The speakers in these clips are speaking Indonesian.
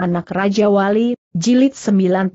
Anak Raja Wali, jilid 91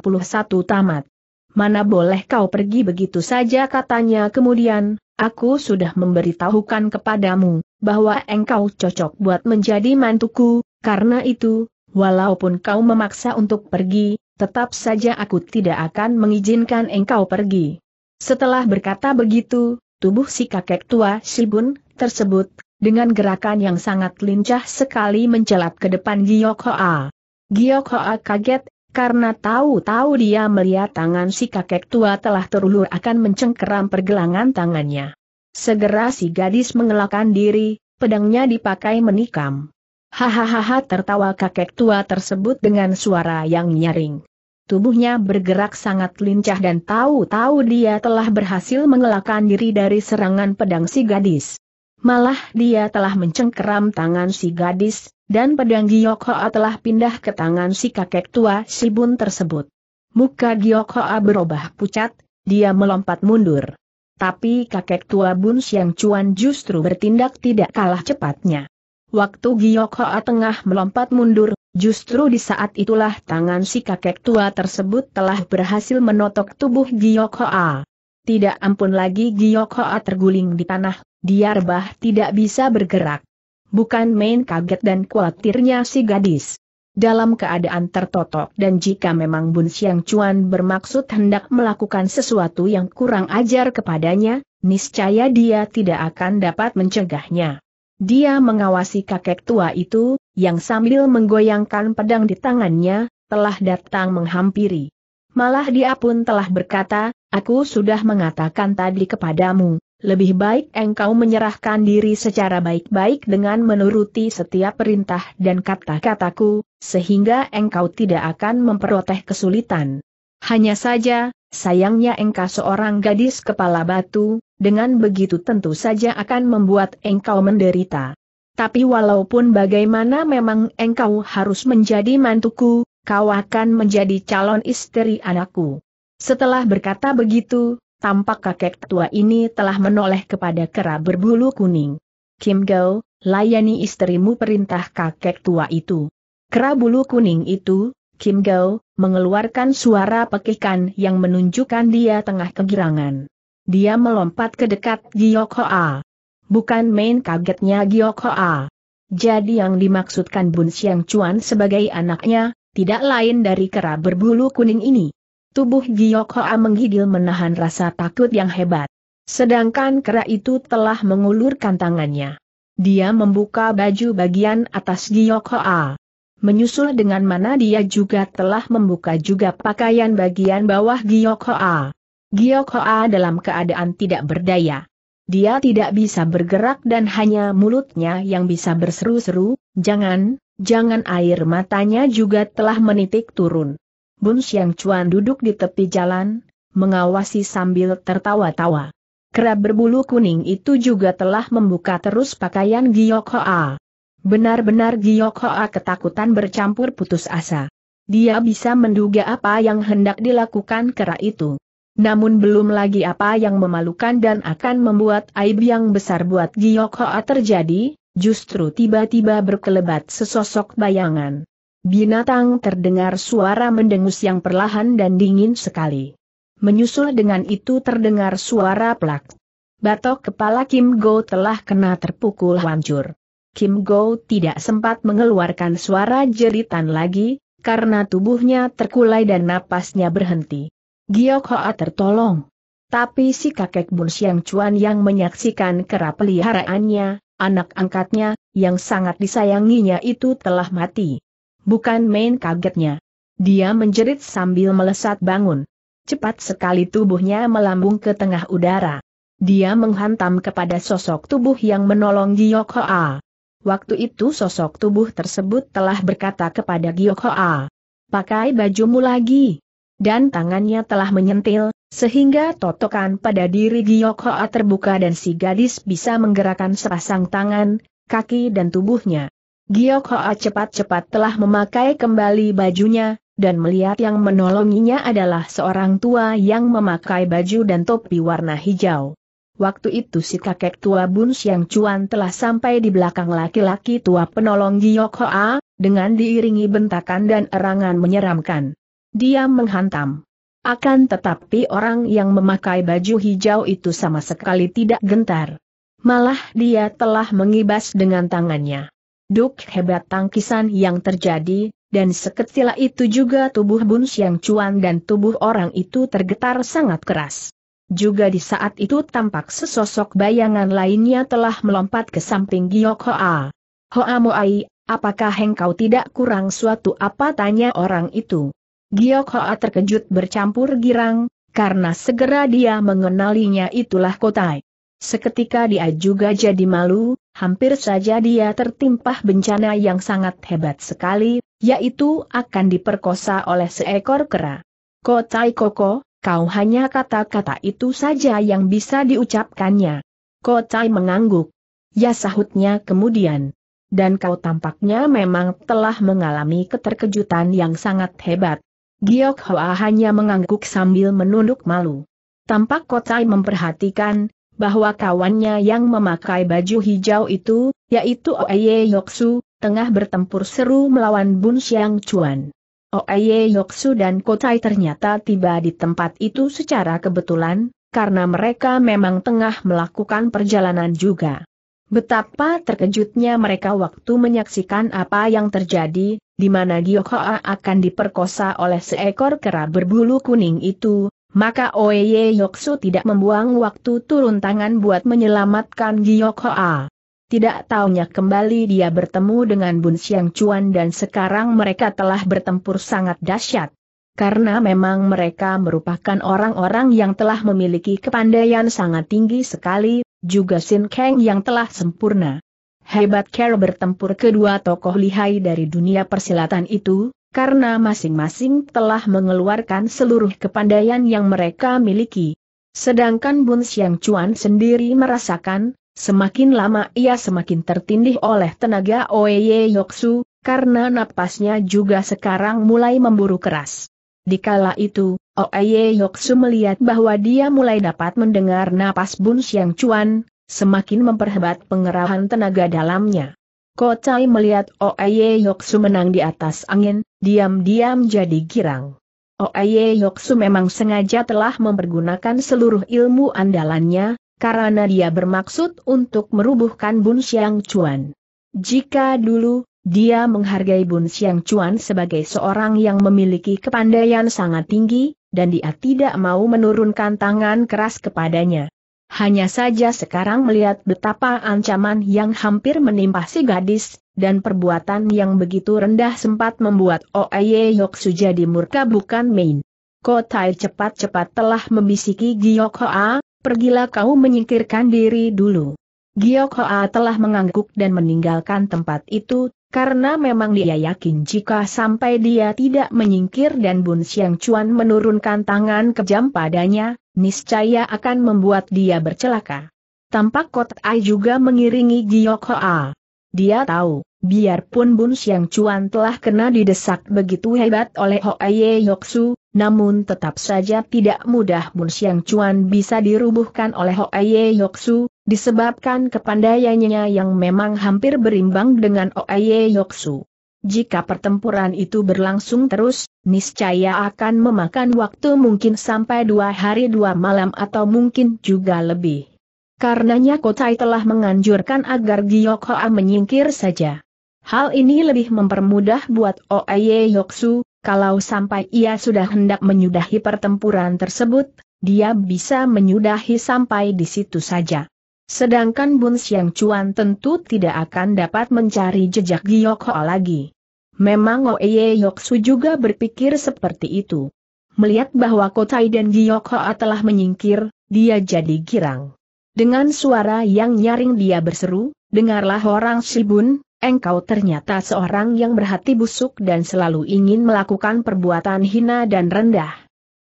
tamat. Mana boleh kau pergi begitu saja katanya kemudian, aku sudah memberitahukan kepadamu, bahwa engkau cocok buat menjadi mantuku, karena itu, walaupun kau memaksa untuk pergi, tetap saja aku tidak akan mengizinkan engkau pergi. Setelah berkata begitu, tubuh si kakek tua Shibun tersebut, dengan gerakan yang sangat lincah sekali mencelat ke depan Giyok Hoa. Giok Hoa kaget, karena tahu-tahu dia melihat tangan si kakek tua telah terulur akan mencengkeram pergelangan tangannya. Segera si gadis mengelakkan diri, pedangnya dipakai menikam. Hahaha tertawa kakek tua tersebut dengan suara yang nyaring. Tubuhnya bergerak sangat lincah dan tahu-tahu dia telah berhasil mengelakkan diri dari serangan pedang si gadis. Malah dia telah mencengkeram tangan si gadis, dan pedang Giok telah pindah ke tangan si kakek tua si Bun tersebut. Muka Giok Hoa berubah pucat, dia melompat mundur. Tapi kakek tua Bun Siang Cuan justru bertindak tidak kalah cepatnya. Waktu Giok tengah melompat mundur, justru di saat itulah tangan si kakek tua tersebut telah berhasil menotok tubuh Giok Hoa. Tidak ampun lagi Giok Hoa terguling di tanah, dia rebah tidak bisa bergerak bukan main kaget dan khawatirnya si gadis. Dalam keadaan tertotok dan jika memang Bun Siang Cuan bermaksud hendak melakukan sesuatu yang kurang ajar kepadanya, niscaya dia tidak akan dapat mencegahnya. Dia mengawasi kakek tua itu, yang sambil menggoyangkan pedang di tangannya, telah datang menghampiri. Malah dia pun telah berkata, aku sudah mengatakan tadi kepadamu, lebih baik engkau menyerahkan diri secara baik-baik dengan menuruti setiap perintah dan kata-kataku, sehingga engkau tidak akan memperoleh kesulitan. Hanya saja, sayangnya engkau seorang gadis kepala batu, dengan begitu tentu saja akan membuat engkau menderita. Tapi walaupun bagaimana memang engkau harus menjadi mantuku, kau akan menjadi calon istri anakku. Setelah berkata begitu, tampak kakek tua ini telah menoleh kepada kera berbulu kuning. Kim Go, layani istrimu perintah kakek tua itu. Kera bulu kuning itu, Kim Go, mengeluarkan suara pekikan yang menunjukkan dia tengah kegirangan. Dia melompat ke dekat Giok Hoa. Bukan main kagetnya Giok Hoa. Jadi yang dimaksudkan Bun Siang Chuan sebagai anaknya, tidak lain dari kera berbulu kuning ini. Tubuh Giyok Hoa menggigil menahan rasa takut yang hebat. Sedangkan kera itu telah mengulurkan tangannya. Dia membuka baju bagian atas Giyok Hoa. Menyusul dengan mana dia juga telah membuka juga pakaian bagian bawah Giyok Hoa. Giyok Hoa dalam keadaan tidak berdaya. Dia tidak bisa bergerak dan hanya mulutnya yang bisa berseru-seru, jangan, jangan air matanya juga telah menitik turun. Bun Xiang Chuan duduk di tepi jalan, mengawasi sambil tertawa-tawa. Kerap berbulu kuning itu juga telah membuka terus pakaian Giyok Hoa. Benar-benar Giyok Hoa ketakutan bercampur putus asa. Dia bisa menduga apa yang hendak dilakukan kera itu. Namun belum lagi apa yang memalukan dan akan membuat aib yang besar buat Giyok Hoa terjadi, justru tiba-tiba berkelebat sesosok bayangan. Binatang terdengar suara mendengus yang perlahan dan dingin sekali. Menyusul dengan itu terdengar suara plak. Batok kepala Kim Go telah kena terpukul hancur. Kim Go tidak sempat mengeluarkan suara jeritan lagi, karena tubuhnya terkulai dan napasnya berhenti. Giok Hoa tertolong. Tapi si kakek Bun Siang Chuan yang menyaksikan kera peliharaannya, anak angkatnya, yang sangat disayanginya itu telah mati. Bukan main kagetnya. Dia menjerit sambil melesat bangun. Cepat sekali tubuhnya melambung ke tengah udara. Dia menghantam kepada sosok tubuh yang menolong Giok Hoa. Waktu itu sosok tubuh tersebut telah berkata kepada Giok Hoa. Pakai bajumu lagi. Dan tangannya telah menyentil, sehingga totokan pada diri Giok Hoa terbuka dan si gadis bisa menggerakkan sepasang tangan, kaki dan tubuhnya. Giok Hoa cepat-cepat telah memakai kembali bajunya, dan melihat yang menolonginya adalah seorang tua yang memakai baju dan topi warna hijau. Waktu itu si kakek tua Bun Siang Cuan telah sampai di belakang laki-laki tua penolong Giok Hoa, dengan diiringi bentakan dan erangan menyeramkan. Dia menghantam. Akan tetapi orang yang memakai baju hijau itu sama sekali tidak gentar. Malah dia telah mengibas dengan tangannya. Duk hebat tangkisan yang terjadi, dan sekecil itu juga tubuh Bun yang cuan dan tubuh orang itu tergetar sangat keras. Juga di saat itu tampak sesosok bayangan lainnya telah melompat ke samping Giok Hoa. Hoa Moai, apakah engkau tidak kurang suatu apa tanya orang itu. Giok Hoa terkejut bercampur girang, karena segera dia mengenalinya itulah Kotai. Seketika dia juga jadi malu, hampir saja dia tertimpa bencana yang sangat hebat sekali, yaitu akan diperkosa oleh seekor kera. Kotai Koko, kau hanya kata-kata itu saja yang bisa diucapkannya. Kotai mengangguk. Ya sahutnya kemudian. Dan kau tampaknya memang telah mengalami keterkejutan yang sangat hebat. Giok Hoa hanya mengangguk sambil menunduk malu. Tampak Kotai memperhatikan, bahwa kawannya yang memakai baju hijau itu, yaitu Oeye Yoksu, tengah bertempur seru melawan Bun Xiang Chuan. Oeye Yoksu dan Kotai ternyata tiba di tempat itu secara kebetulan, karena mereka memang tengah melakukan perjalanan juga. Betapa terkejutnya mereka waktu menyaksikan apa yang terjadi, di mana Gyokoa akan diperkosa oleh seekor kera berbulu kuning itu, maka Oye Yoksu tidak membuang waktu turun tangan buat menyelamatkan Giyok Hoa. Tidak taunya kembali dia bertemu dengan Bun Siang Chuan dan sekarang mereka telah bertempur sangat dahsyat. Karena memang mereka merupakan orang-orang yang telah memiliki kepandaian sangat tinggi sekali, juga Sin Kang yang telah sempurna. Hebat Care bertempur kedua tokoh lihai dari dunia persilatan itu, karena masing-masing telah mengeluarkan seluruh kepandaian yang mereka miliki. Sedangkan Bun Xiang Chuan sendiri merasakan, semakin lama ia semakin tertindih oleh tenaga Oeye Yoksu, karena napasnya juga sekarang mulai memburu keras. Dikala itu, Oeye Yoksu melihat bahwa dia mulai dapat mendengar napas Bun Xiang Chuan, semakin memperhebat pengerahan tenaga dalamnya. Kocai melihat Oeye Yoksu menang di atas angin, diam-diam jadi girang. Oye oh, Yoksu memang sengaja telah mempergunakan seluruh ilmu andalannya, karena dia bermaksud untuk merubuhkan Bun Siang Chuan. Jika dulu, dia menghargai Bun Siang Chuan sebagai seorang yang memiliki kepandaian sangat tinggi, dan dia tidak mau menurunkan tangan keras kepadanya. Hanya saja sekarang melihat betapa ancaman yang hampir menimpa si gadis, dan perbuatan yang begitu rendah sempat membuat Oeye Yoksu jadi murka bukan main. Kotai cepat-cepat telah membisiki Giok Hoa, pergilah kau menyingkirkan diri dulu. Giok Hoa telah mengangguk dan meninggalkan tempat itu, karena memang dia yakin jika sampai dia tidak menyingkir dan Bun Siang Chuan menurunkan tangan kejam padanya, niscaya akan membuat dia bercelaka. Tampak Kot Ai juga mengiringi Giok Hoa. Dia tahu, biarpun Bun Siang Chuan telah kena didesak begitu hebat oleh Hoaye Yoksu, namun tetap saja tidak mudah Bun Siang Chuan bisa dirubuhkan oleh Hoaye Yoksu, disebabkan kepandaiannya yang memang hampir berimbang dengan Hoaye Yoksu. Jika pertempuran itu berlangsung terus, niscaya akan memakan waktu mungkin sampai dua hari dua malam atau mungkin juga lebih. Karenanya Kotai telah menganjurkan agar Giyok Hoa menyingkir saja. Hal ini lebih mempermudah buat Oeye Yoksu, kalau sampai ia sudah hendak menyudahi pertempuran tersebut, dia bisa menyudahi sampai di situ saja. Sedangkan Bun Yang Chuan tentu tidak akan dapat mencari jejak Giyok Hoa lagi. Memang Oeye Yoksu juga berpikir seperti itu. Melihat bahwa Kotai dan Giyok Hoa telah menyingkir, dia jadi girang. Dengan suara yang nyaring dia berseru, dengarlah orang Sibun, engkau ternyata seorang yang berhati busuk dan selalu ingin melakukan perbuatan hina dan rendah.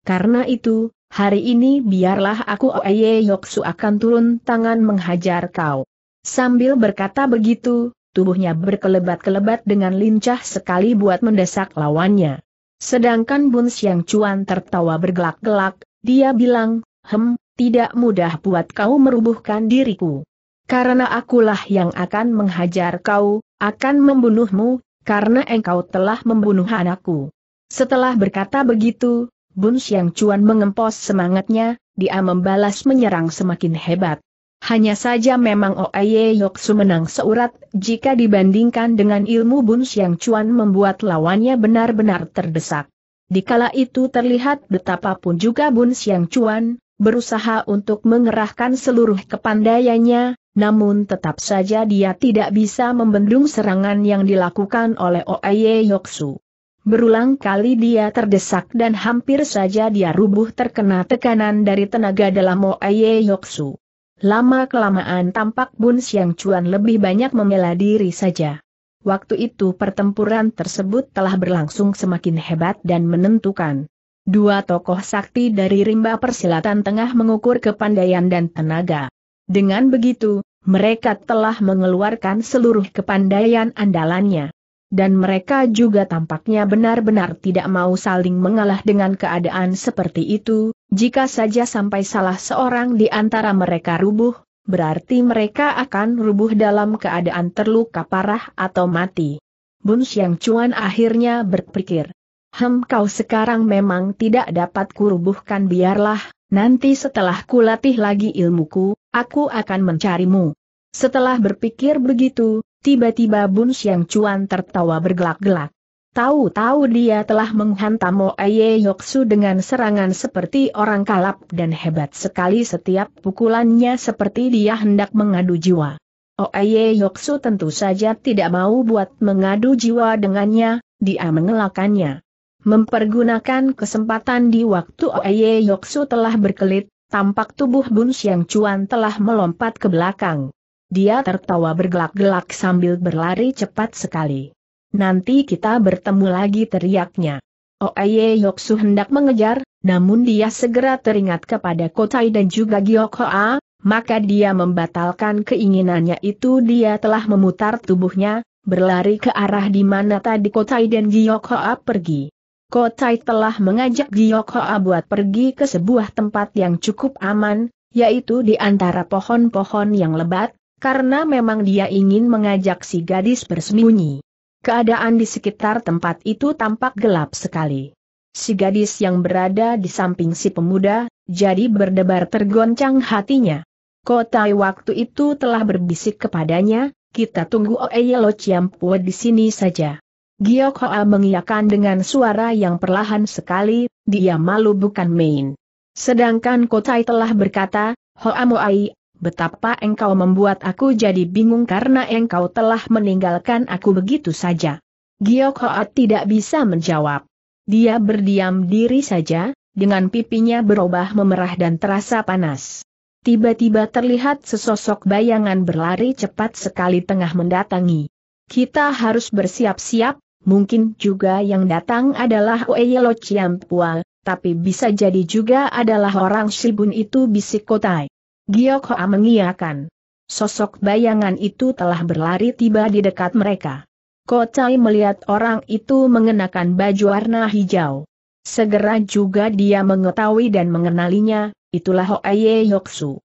Karena itu, hari ini biarlah aku Oeye Yoksu akan turun tangan menghajar kau. Sambil berkata begitu, tubuhnya berkelebat-kelebat dengan lincah sekali buat mendesak lawannya. Sedangkan Bun Siang Cuan tertawa bergelak-gelak, dia bilang, Hem, tidak mudah buat kau merubuhkan diriku. Karena akulah yang akan menghajar kau, akan membunuhmu, karena engkau telah membunuh anakku. Setelah berkata begitu, Bun Xiang Chuan mengempos semangatnya, dia membalas menyerang semakin hebat. Hanya saja memang Oye Yoksu menang seurat jika dibandingkan dengan ilmu Bun Xiang Chuan membuat lawannya benar-benar terdesak. Dikala itu terlihat betapapun juga Bun Xiang Chuan, berusaha untuk mengerahkan seluruh kepandaiannya, namun tetap saja dia tidak bisa membendung serangan yang dilakukan oleh Oeye Yoksu. Berulang kali dia terdesak dan hampir saja dia rubuh terkena tekanan dari tenaga dalam Oeye Yoksu. Lama-kelamaan tampak Bun Siang Chuan lebih banyak membela diri saja. Waktu itu pertempuran tersebut telah berlangsung semakin hebat dan menentukan. Dua tokoh sakti dari rimba persilatan tengah mengukur kepandaian dan tenaga. Dengan begitu, mereka telah mengeluarkan seluruh kepandaian andalannya. Dan mereka juga tampaknya benar-benar tidak mau saling mengalah dengan keadaan seperti itu, jika saja sampai salah seorang di antara mereka rubuh, berarti mereka akan rubuh dalam keadaan terluka parah atau mati. Bun Xiang Chuan akhirnya berpikir. Hem kau sekarang memang tidak dapat kurubuhkan biarlah, nanti setelah kulatih lagi ilmuku, aku akan mencarimu. Setelah berpikir begitu, tiba-tiba Bun Siang Cuan tertawa bergelak-gelak. Tahu-tahu dia telah menghantam Mo Aye Yoksu dengan serangan seperti orang kalap dan hebat sekali setiap pukulannya seperti dia hendak mengadu jiwa. Oye Yoksu tentu saja tidak mau buat mengadu jiwa dengannya, dia mengelakannya. Mempergunakan kesempatan di waktu Oye Yoksu telah berkelit, tampak tubuh Bun Xiang Chuan telah melompat ke belakang. Dia tertawa bergelak-gelak sambil berlari cepat sekali. Nanti kita bertemu lagi teriaknya. Oye Yoksu hendak mengejar, namun dia segera teringat kepada Kotai dan juga Gyokhoa, maka dia membatalkan keinginannya itu dia telah memutar tubuhnya, berlari ke arah di mana tadi Kotai dan Gyokhoa pergi. Kotai telah mengajak Giok Hoa buat pergi ke sebuah tempat yang cukup aman, yaitu di antara pohon-pohon yang lebat, karena memang dia ingin mengajak si gadis bersembunyi. Keadaan di sekitar tempat itu tampak gelap sekali. Si gadis yang berada di samping si pemuda, jadi berdebar tergoncang hatinya. Kotai waktu itu telah berbisik kepadanya, kita tunggu Oeyelo Chiampua di sini saja. Giok Hoa mengiakan dengan suara yang perlahan sekali, dia malu bukan main. Sedangkan Kotai telah berkata, Hoa Moai, betapa engkau membuat aku jadi bingung karena engkau telah meninggalkan aku begitu saja. Giok Hoa tidak bisa menjawab. Dia berdiam diri saja, dengan pipinya berubah memerah dan terasa panas. Tiba-tiba terlihat sesosok bayangan berlari cepat sekali tengah mendatangi. Kita harus bersiap-siap, mungkin juga yang datang adalah Oeyelo Chiampua, tapi bisa jadi juga adalah orang Shibun itu bisik Kotai. Giok Hoa mengiakan. Sosok bayangan itu telah berlari tiba di dekat mereka. Kotai melihat orang itu mengenakan baju warna hijau. Segera juga dia mengetahui dan mengenalinya, itulah Oeye Yoksu.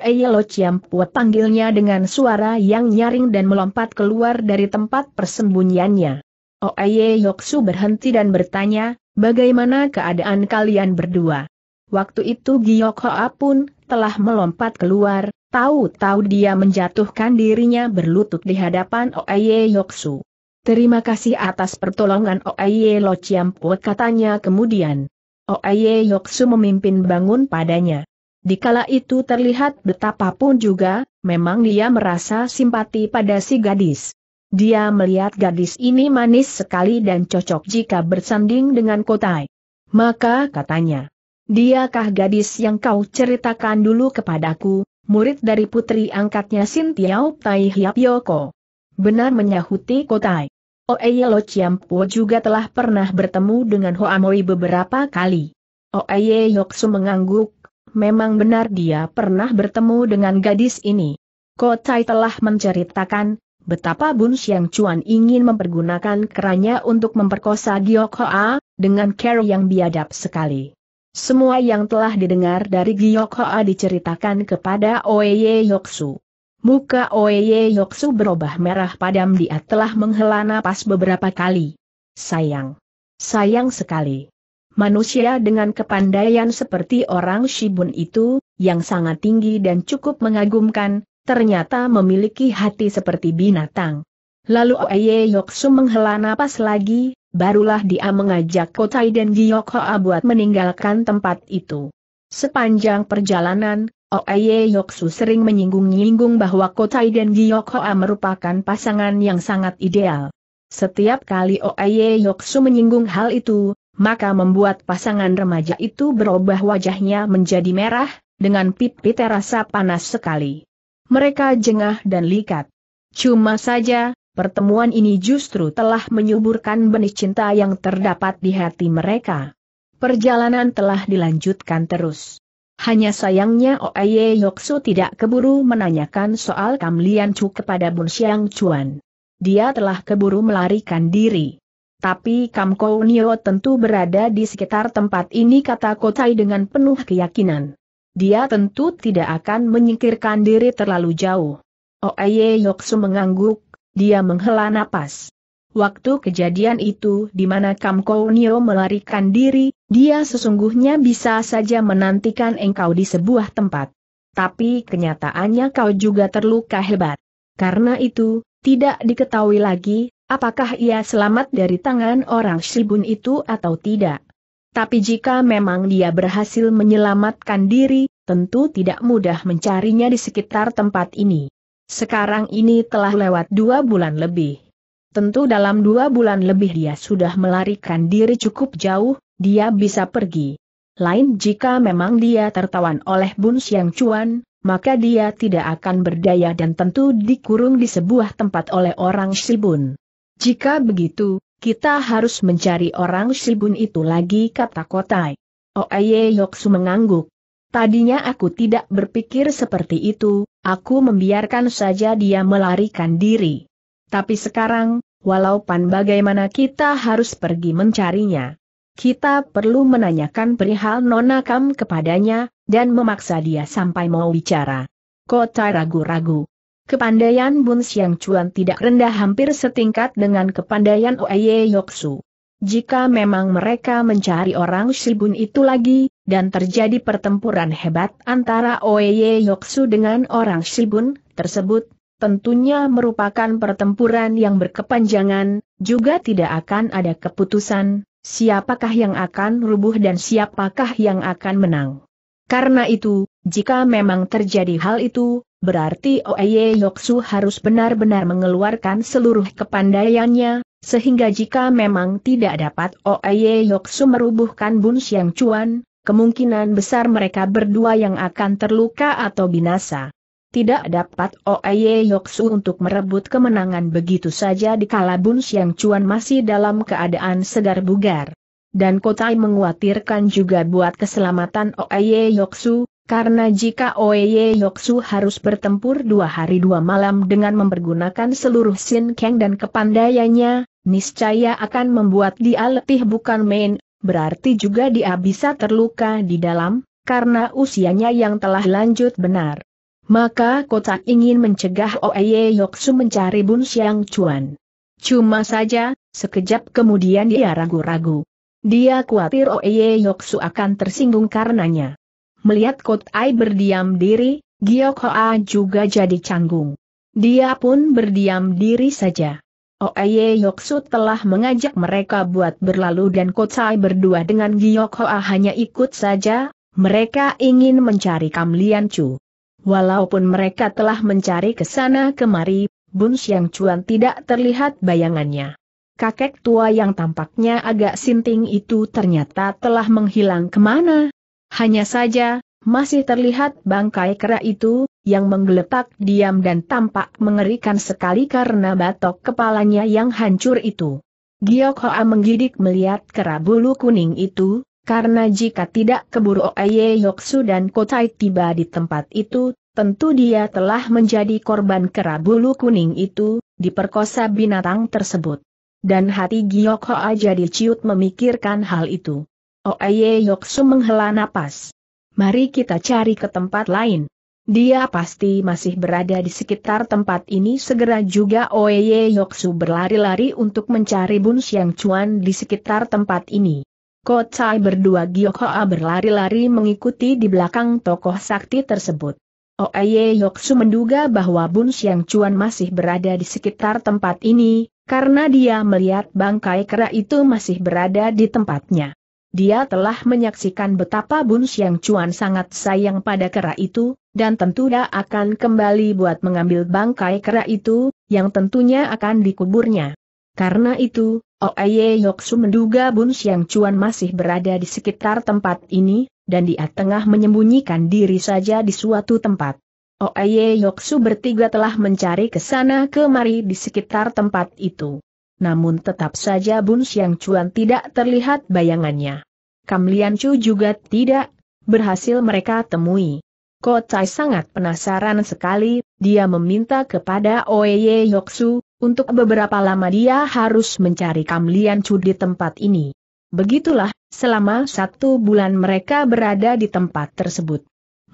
Chiam Lociampua panggilnya dengan suara yang nyaring dan melompat keluar dari tempat persembunyiannya. Oye Yoksu berhenti dan bertanya, bagaimana keadaan kalian berdua? Waktu itu Giyok Hoa pun telah melompat keluar, tahu-tahu dia menjatuhkan dirinya berlutut di hadapan Oye Yoksu. Terima kasih atas pertolongan Oye Lo Chiampo katanya kemudian. Oye Yoksu memimpin bangun padanya. Di kala itu terlihat betapapun juga, memang dia merasa simpati pada si gadis. Dia melihat gadis ini manis sekali dan cocok jika bersanding dengan Kotai. Maka katanya, diakah gadis yang kau ceritakan dulu kepadaku, murid dari putri angkatnya Sin Tai Hiap Yoko. Benar menyahuti Kotai. Oeye oh, eh, Lo Chiampo juga telah pernah bertemu dengan Hoamoi beberapa kali. Oeye oh, eh, Yoksu mengangguk, memang benar dia pernah bertemu dengan gadis ini. Kotai telah menceritakan, Betapa Bun Xiang Chuan ingin mempergunakan keranya untuk memperkosa Giok Hoa, dengan cara yang biadab sekali. Semua yang telah didengar dari Giok Hoa diceritakan kepada Oeye Yoksu. Muka Oeye Yoksu berubah merah padam dia telah menghela napas beberapa kali. Sayang. Sayang sekali. Manusia dengan kepandaian seperti orang Shibun itu, yang sangat tinggi dan cukup mengagumkan, ternyata memiliki hati seperti binatang. Lalu Oye Yoksu menghela napas lagi, barulah dia mengajak Kotai dan Giyokhoa buat meninggalkan tempat itu. Sepanjang perjalanan, Oye Yoksu sering menyinggung-nyinggung bahwa Kotai dan Giyokhoa merupakan pasangan yang sangat ideal. Setiap kali Oye Yoksu menyinggung hal itu, maka membuat pasangan remaja itu berubah wajahnya menjadi merah, dengan pipi terasa panas sekali. Mereka jengah dan likat. Cuma saja, pertemuan ini justru telah menyuburkan benih cinta yang terdapat di hati mereka. Perjalanan telah dilanjutkan terus. Hanya sayangnya Oaye Yoksu tidak keburu menanyakan soal Kam Lian Chu kepada Bun Xiang Chuan. Dia telah keburu melarikan diri. Tapi Kam Nio tentu berada di sekitar tempat ini kata Kotai dengan penuh keyakinan dia tentu tidak akan menyingkirkan diri terlalu jauh. Oeye oh, Yoksu mengangguk, dia menghela napas. Waktu kejadian itu di mana Kam Kounio melarikan diri, dia sesungguhnya bisa saja menantikan engkau di sebuah tempat. Tapi kenyataannya kau juga terluka hebat. Karena itu, tidak diketahui lagi, apakah ia selamat dari tangan orang Shibun itu atau tidak. Tapi jika memang dia berhasil menyelamatkan diri, tentu tidak mudah mencarinya di sekitar tempat ini. Sekarang ini telah lewat dua bulan lebih. Tentu dalam dua bulan lebih dia sudah melarikan diri cukup jauh, dia bisa pergi. Lain jika memang dia tertawan oleh Bun yang Chuan, maka dia tidak akan berdaya dan tentu dikurung di sebuah tempat oleh orang Shibun. Jika begitu, kita harus mencari orang Shibun itu lagi kata Kotai. Oeye oh, Yoksu mengangguk. Tadinya aku tidak berpikir seperti itu, aku membiarkan saja dia melarikan diri. Tapi sekarang, walaupun bagaimana kita harus pergi mencarinya. Kita perlu menanyakan perihal Nona Kam kepadanya, dan memaksa dia sampai mau bicara. Kota ragu-ragu. Kepandaian Bun yang Chuan tidak rendah hampir setingkat dengan kepandaian Oye Yoksu. Jika memang mereka mencari orang Shibun itu lagi, dan terjadi pertempuran hebat antara Oye Yoksu dengan orang Shibun tersebut, tentunya merupakan pertempuran yang berkepanjangan, juga tidak akan ada keputusan, siapakah yang akan rubuh dan siapakah yang akan menang. Karena itu, jika memang terjadi hal itu, berarti Oeye Yoksu harus benar-benar mengeluarkan seluruh kepandaiannya, sehingga jika memang tidak dapat Oeye Yoksu merubuhkan Bun Xiang Chuan, kemungkinan besar mereka berdua yang akan terluka atau binasa. Tidak dapat Oeye Yoksu untuk merebut kemenangan begitu saja di kala Bun Xiang Chuan masih dalam keadaan segar bugar. Dan Kotai mengkhawatirkan juga buat keselamatan Oeye Yoksu, karena jika Oye Yoksu harus bertempur dua hari dua malam dengan mempergunakan seluruh Sin keng dan kepandaiannya, niscaya akan membuat dia letih bukan main, berarti juga dia bisa terluka di dalam, karena usianya yang telah lanjut benar. Maka kota ingin mencegah Oye Yoksu mencari Bun Siang Chuan. Cuma saja, sekejap kemudian dia ragu-ragu. Dia khawatir Oye Yoksu akan tersinggung karenanya. Melihat Kutai berdiam diri, Giok Hoa juga jadi canggung. Dia pun berdiam diri saja. Oeye oh, Yoksu telah mengajak mereka buat berlalu dan Kutai berdua dengan Giok Hoa hanya ikut saja, mereka ingin mencari Kam Lian Chu. Walaupun mereka telah mencari ke sana kemari, Bun Xiang Chuan tidak terlihat bayangannya. Kakek tua yang tampaknya agak sinting itu ternyata telah menghilang kemana, hanya saja, masih terlihat bangkai kera itu, yang menggeletak diam dan tampak mengerikan sekali karena batok kepalanya yang hancur itu. Giyok Hoa menggidik melihat kera bulu kuning itu, karena jika tidak keburu Oeye Yoksu dan Kotai tiba di tempat itu, tentu dia telah menjadi korban kera bulu kuning itu, diperkosa binatang tersebut. Dan hati Giyok Hoa jadi ciut memikirkan hal itu. Oye oh, Yoksu menghela napas. Mari kita cari ke tempat lain. Dia pasti masih berada di sekitar tempat ini segera juga Oye oh, Yoksu berlari-lari untuk mencari Bun Siang Chuan di sekitar tempat ini. Kocai berdua Gyokoa berlari-lari mengikuti di belakang tokoh sakti tersebut. Oye oh, Yoksu menduga bahwa Bun Siang Chuan masih berada di sekitar tempat ini, karena dia melihat bangkai kera itu masih berada di tempatnya. Dia telah menyaksikan betapa Bun Siang Chuan sangat sayang pada kera itu, dan tentu dia akan kembali buat mengambil bangkai kera itu, yang tentunya akan dikuburnya. Karena itu, Oeye oh Yoksu menduga Bun Siang Chuan masih berada di sekitar tempat ini, dan dia tengah menyembunyikan diri saja di suatu tempat. Oeye oh Yoksu bertiga telah mencari ke sana kemari di sekitar tempat itu namun tetap saja Bun yang Chuan tidak terlihat bayangannya. Kam Lian Chu juga tidak berhasil mereka temui. Ko Chai sangat penasaran sekali, dia meminta kepada Oye Yoksu, untuk beberapa lama dia harus mencari Kam Lian Chu di tempat ini. Begitulah, selama satu bulan mereka berada di tempat tersebut.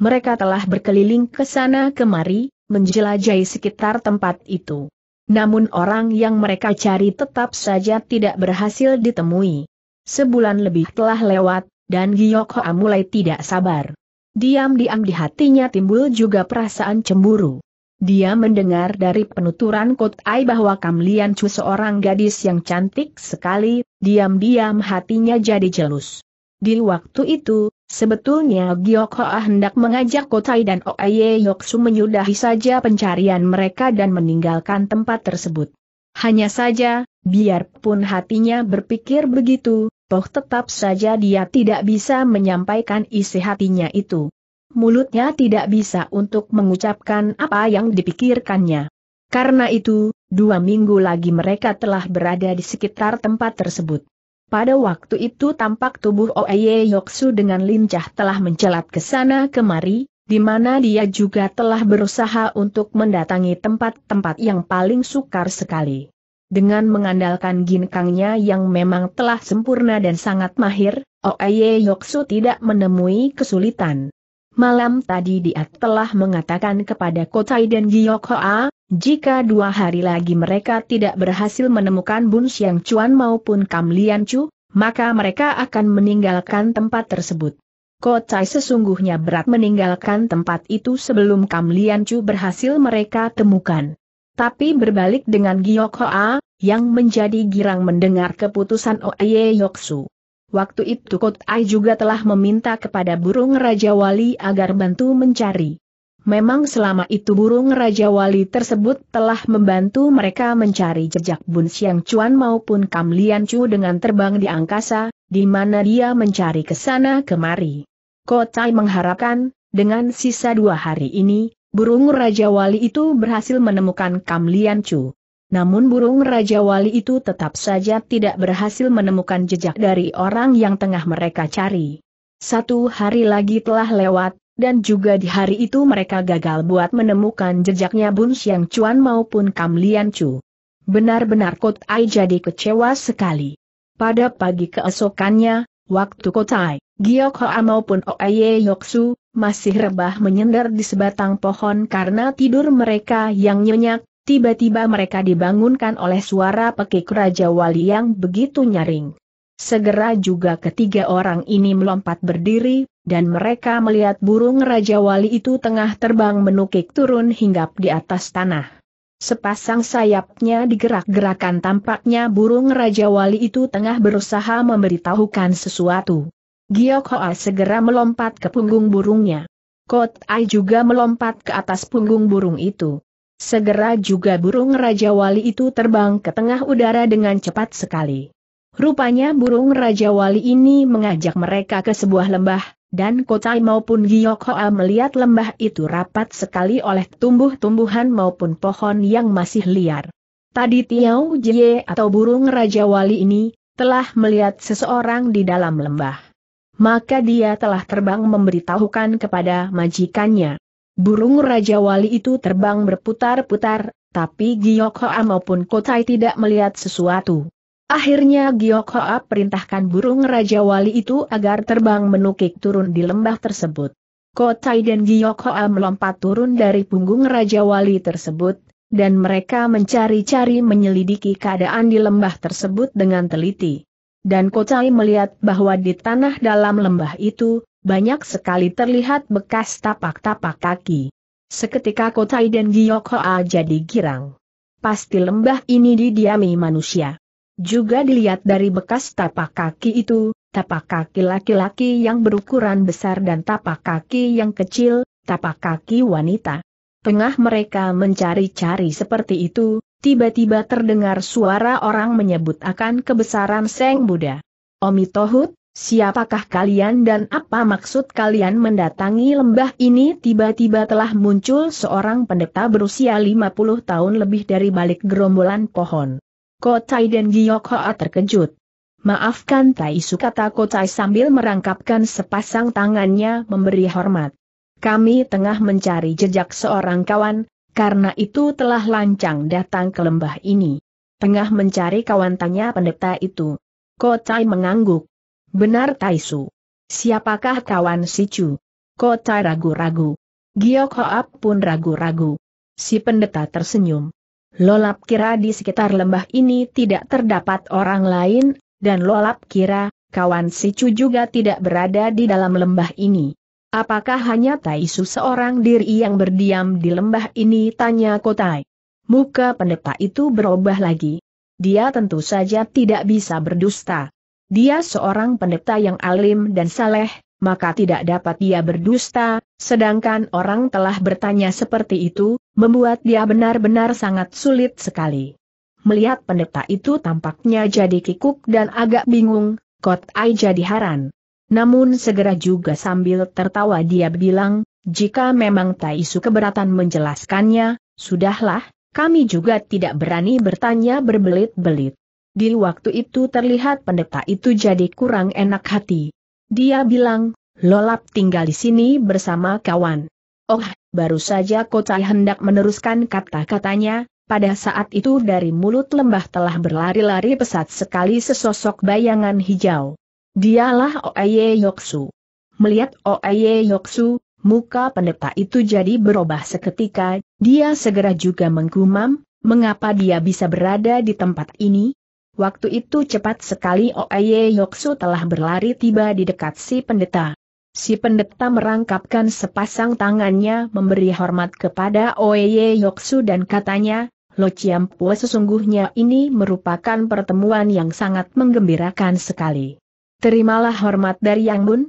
Mereka telah berkeliling ke sana kemari, menjelajahi sekitar tempat itu. Namun orang yang mereka cari tetap saja tidak berhasil ditemui. Sebulan lebih telah lewat, dan Giyok Hoa mulai tidak sabar. Diam-diam di hatinya timbul juga perasaan cemburu. Dia mendengar dari penuturan Kotai bahwa Kam Lian Chu seorang gadis yang cantik sekali, diam-diam hatinya jadi jelus. Di waktu itu, Sebetulnya Giok Hoa hendak mengajak Kotai dan Oaye Yoksu menyudahi saja pencarian mereka dan meninggalkan tempat tersebut. Hanya saja, biarpun hatinya berpikir begitu, toh tetap saja dia tidak bisa menyampaikan isi hatinya itu. Mulutnya tidak bisa untuk mengucapkan apa yang dipikirkannya. Karena itu, dua minggu lagi mereka telah berada di sekitar tempat tersebut. Pada waktu itu tampak tubuh Oeye Yoksu dengan lincah telah mencelat ke sana kemari, di mana dia juga telah berusaha untuk mendatangi tempat-tempat yang paling sukar sekali. Dengan mengandalkan ginkangnya yang memang telah sempurna dan sangat mahir, Oeye Yoksu tidak menemui kesulitan. Malam tadi dia telah mengatakan kepada Kotai dan Giok jika dua hari lagi mereka tidak berhasil menemukan Bun yang Chuan maupun Kam Lian Chu, maka mereka akan meninggalkan tempat tersebut. Kotai sesungguhnya berat meninggalkan tempat itu sebelum Kam Lian Chu berhasil mereka temukan. Tapi berbalik dengan Giok yang menjadi girang mendengar keputusan Oye Yoksu. Waktu itu Ai juga telah meminta kepada burung Raja Wali agar bantu mencari. Memang selama itu burung Raja Wali tersebut telah membantu mereka mencari jejak Bun Siang Chuan maupun Kam Lian Chu dengan terbang di angkasa, di mana dia mencari ke sana kemari. Kotai mengharapkan, dengan sisa dua hari ini, burung Raja Wali itu berhasil menemukan Kam Lian Chu. Namun burung Raja Wali itu tetap saja tidak berhasil menemukan jejak dari orang yang tengah mereka cari. Satu hari lagi telah lewat, dan juga di hari itu mereka gagal buat menemukan jejaknya Bun yang Chuan maupun Kam Lian Chu. Benar-benar Kotai jadi kecewa sekali. Pada pagi keesokannya, waktu Kot Kotai, Giok Hoa maupun Yok Yoksu, masih rebah menyender di sebatang pohon karena tidur mereka yang nyenyak, tiba-tiba mereka dibangunkan oleh suara pekik Raja Wali yang begitu nyaring. Segera juga ketiga orang ini melompat berdiri, dan mereka melihat burung Raja Wali itu tengah terbang menukik turun hinggap di atas tanah. Sepasang sayapnya digerak-gerakan tampaknya burung Raja Wali itu tengah berusaha memberitahukan sesuatu. Giyok Hoa segera melompat ke punggung burungnya. Kot Ai juga melompat ke atas punggung burung itu. Segera juga burung Raja Wali itu terbang ke tengah udara dengan cepat sekali. Rupanya burung Raja Wali ini mengajak mereka ke sebuah lembah, dan Kotai maupun Giyok Hoa melihat lembah itu rapat sekali oleh tumbuh-tumbuhan maupun pohon yang masih liar. Tadi Tiau Jie atau burung Raja Wali ini, telah melihat seseorang di dalam lembah. Maka dia telah terbang memberitahukan kepada majikannya. Burung Raja Wali itu terbang berputar-putar, tapi Giyok Hoa maupun Kotai tidak melihat sesuatu. Akhirnya Giyok Hoa perintahkan burung Raja Wali itu agar terbang menukik turun di lembah tersebut. Kotai dan Giyok Hoa melompat turun dari punggung Raja Wali tersebut, dan mereka mencari-cari menyelidiki keadaan di lembah tersebut dengan teliti. Dan Kotai melihat bahwa di tanah dalam lembah itu, banyak sekali terlihat bekas tapak-tapak kaki. Seketika Kotai dan Giyokoa jadi girang. Pasti lembah ini didiami manusia. Juga dilihat dari bekas tapak kaki itu, tapak kaki laki-laki yang berukuran besar dan tapak kaki yang kecil, tapak kaki wanita. Tengah mereka mencari-cari seperti itu, tiba-tiba terdengar suara orang menyebut akan kebesaran Seng Buddha. Omitohut, Siapakah kalian dan apa maksud kalian mendatangi lembah ini tiba-tiba telah muncul seorang pendeta berusia 50 tahun lebih dari balik gerombolan pohon. Kotai dan Giyokhoa terkejut. Maafkan Taisu kata Kotai sambil merangkapkan sepasang tangannya memberi hormat. Kami tengah mencari jejak seorang kawan, karena itu telah lancang datang ke lembah ini. Tengah mencari kawan tanya pendeta itu. Kotai mengangguk. Benar Taisu. Siapakah kawan si Chu? Kota ragu-ragu. Giok Hoap pun ragu-ragu. Si pendeta tersenyum. Lolap kira di sekitar lembah ini tidak terdapat orang lain, dan lolap kira, kawan si Chu juga tidak berada di dalam lembah ini. Apakah hanya Taisu seorang diri yang berdiam di lembah ini? Tanya Kotai. Muka pendeta itu berubah lagi. Dia tentu saja tidak bisa berdusta. Dia seorang pendeta yang alim dan saleh, maka tidak dapat dia berdusta, sedangkan orang telah bertanya seperti itu, membuat dia benar-benar sangat sulit sekali. Melihat pendeta itu tampaknya jadi kikuk dan agak bingung, Kot Ai jadi haran. Namun segera juga sambil tertawa dia bilang, jika memang Taisu keberatan menjelaskannya, sudahlah, kami juga tidak berani bertanya berbelit-belit. Di waktu itu terlihat pendeta itu jadi kurang enak hati. Dia bilang, Lolap tinggal di sini bersama kawan. Oh, baru saja Kocai hendak meneruskan kata-katanya, pada saat itu dari mulut lembah telah berlari-lari pesat sekali sesosok bayangan hijau. Dialah Oeye Yoksu. Melihat Oeye Yoksu, muka pendeta itu jadi berubah seketika, dia segera juga menggumam, mengapa dia bisa berada di tempat ini, Waktu itu cepat sekali Oeye Yoksu telah berlari tiba di dekat si pendeta. Si pendeta merangkapkan sepasang tangannya memberi hormat kepada Oeye Yoksu dan katanya, Lo Chiampue sesungguhnya ini merupakan pertemuan yang sangat menggembirakan sekali. Terimalah hormat dari Yang Bun.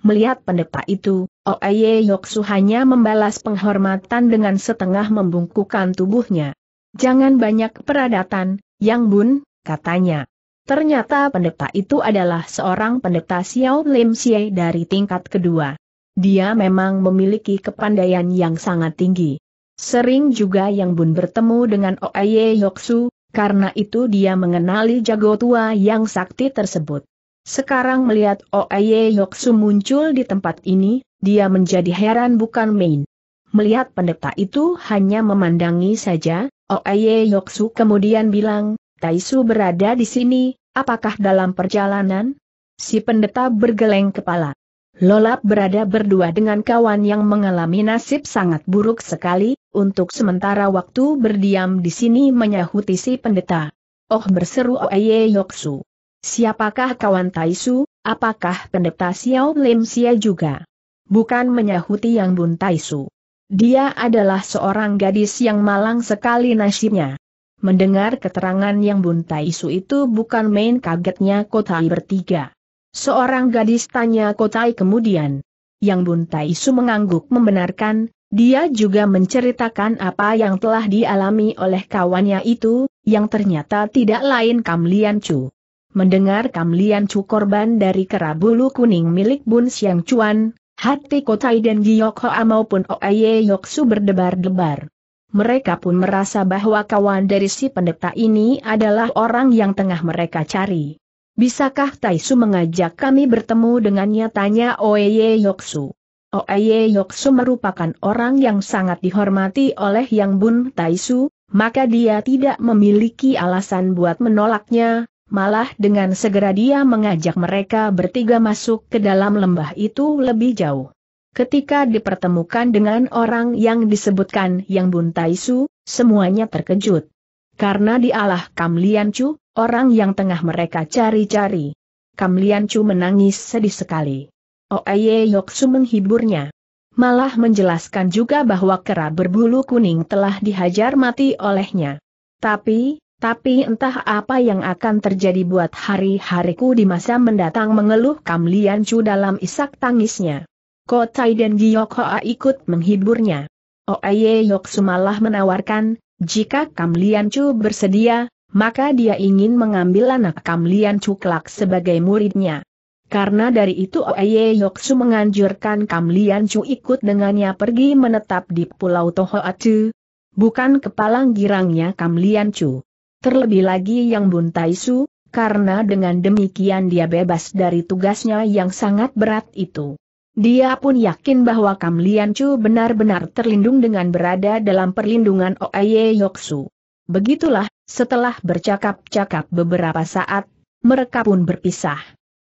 Melihat pendeta itu, Oeye Yoksu hanya membalas penghormatan dengan setengah membungkukan tubuhnya. Jangan banyak peradatan, Yang Bun, katanya. Ternyata pendeta itu adalah seorang pendeta Xiao Lim Xie dari tingkat kedua. Dia memang memiliki kepandaian yang sangat tinggi. Sering juga Yang Bun bertemu dengan Oye Yoksu, karena itu dia mengenali jago tua yang sakti tersebut. Sekarang melihat Oye Yoksu muncul di tempat ini, dia menjadi heran bukan main. Melihat pendeta itu hanya memandangi saja, Oye Yoksu kemudian bilang, Taisu berada di sini, apakah dalam perjalanan? Si pendeta bergeleng kepala. Lolap berada berdua dengan kawan yang mengalami nasib sangat buruk sekali, untuk sementara waktu berdiam di sini menyahuti si pendeta. Oh berseru Oye Yoksu. Siapakah kawan Taisu, apakah pendeta Xiao Lim Sia juga? Bukan menyahuti Yang Bun Taisu. Dia adalah seorang gadis yang malang sekali nasibnya. Mendengar keterangan yang buntai isu itu bukan main kagetnya Kotai bertiga. Seorang gadis tanya Kotai kemudian. Yang buntai isu mengangguk membenarkan, dia juga menceritakan apa yang telah dialami oleh kawannya itu, yang ternyata tidak lain Kamlian Lian Chu. Mendengar Kamlian Lian Chu korban dari kerabulu kuning milik Bun Siang Chuan, hati Kotai dan Giok Hoa maupun Oaye Yoksu berdebar-debar mereka pun merasa bahwa kawan dari si pendeta ini adalah orang yang tengah mereka cari. Bisakah Taisu mengajak kami bertemu dengannya tanya Oeye Yoksu. Oeye Yoksu merupakan orang yang sangat dihormati oleh Yang Bun Taisu, maka dia tidak memiliki alasan buat menolaknya, malah dengan segera dia mengajak mereka bertiga masuk ke dalam lembah itu lebih jauh. Ketika dipertemukan dengan orang yang disebutkan yang buntai su, semuanya terkejut. Karena dialah Kam Lian Chu, orang yang tengah mereka cari-cari. Kam Lian Chu menangis sedih sekali. Oeye Yoksu menghiburnya. Malah menjelaskan juga bahwa kera berbulu kuning telah dihajar mati olehnya. Tapi, tapi entah apa yang akan terjadi buat hari-hariku di masa mendatang mengeluh Kam Lian Chu dalam isak tangisnya. Ko Tai dan Giok Hoa ikut menghiburnya. Oye Yok Sumalah menawarkan, jika Kam Lian Chu bersedia, maka dia ingin mengambil anak Kam Lian Chu kelak sebagai muridnya. Karena dari itu Oye Yoksu menganjurkan Kam Lian Chu ikut dengannya pergi menetap di Pulau Toho Tohoatu, bukan kepalang girangnya Kam Lian Chu. Terlebih lagi yang Bun Tai Su, karena dengan demikian dia bebas dari tugasnya yang sangat berat itu. Dia pun yakin bahwa Kam Lian Chu benar-benar terlindung dengan berada dalam perlindungan Oaye Yoksu. Begitulah, setelah bercakap-cakap beberapa saat, mereka pun berpisah.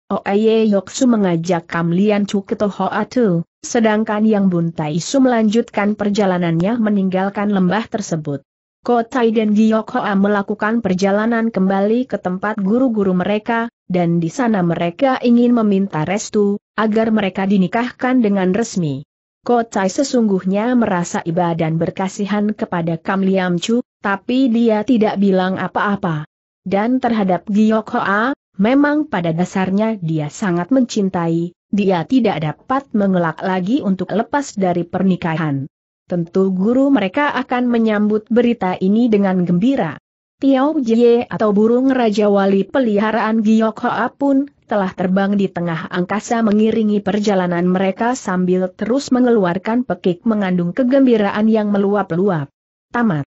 Oaye Yoksu mengajak Kam Lian Chu ke Atu, sedangkan Yang Buntai Su melanjutkan perjalanannya meninggalkan lembah tersebut. Ko Kotai dan Hoa melakukan perjalanan kembali ke tempat guru-guru mereka, dan di sana mereka ingin meminta restu, agar mereka dinikahkan dengan resmi. Ko Kotai sesungguhnya merasa iba dan berkasihan kepada Kam Liam Chu, tapi dia tidak bilang apa-apa. Dan terhadap Hoa, memang pada dasarnya dia sangat mencintai, dia tidak dapat mengelak lagi untuk lepas dari pernikahan. Tentu guru mereka akan menyambut berita ini dengan gembira. Tiao Jie atau burung Raja Wali peliharaan Giyok Hoa pun telah terbang di tengah angkasa mengiringi perjalanan mereka sambil terus mengeluarkan pekik mengandung kegembiraan yang meluap-luap. Tamat.